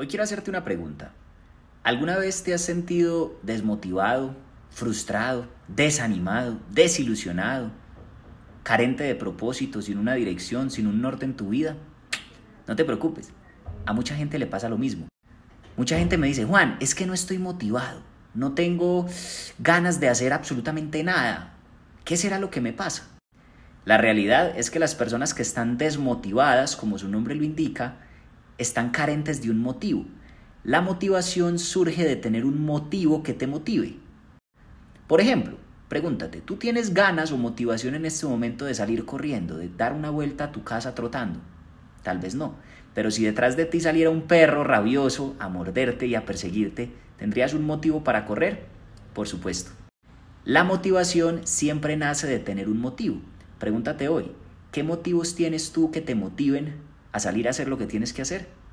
Hoy quiero hacerte una pregunta. ¿Alguna vez te has sentido desmotivado, frustrado, desanimado, desilusionado, carente de propósito, sin una dirección, sin un norte en tu vida? No te preocupes, a mucha gente le pasa lo mismo. Mucha gente me dice, Juan, es que no estoy motivado, no tengo ganas de hacer absolutamente nada. ¿Qué será lo que me pasa? La realidad es que las personas que están desmotivadas, como su nombre lo indica, están carentes de un motivo. La motivación surge de tener un motivo que te motive. Por ejemplo, pregúntate, ¿tú tienes ganas o motivación en este momento de salir corriendo, de dar una vuelta a tu casa trotando? Tal vez no, pero si detrás de ti saliera un perro rabioso a morderte y a perseguirte, ¿tendrías un motivo para correr? Por supuesto. La motivación siempre nace de tener un motivo. Pregúntate hoy, ¿qué motivos tienes tú que te motiven a salir a hacer lo que tienes que hacer.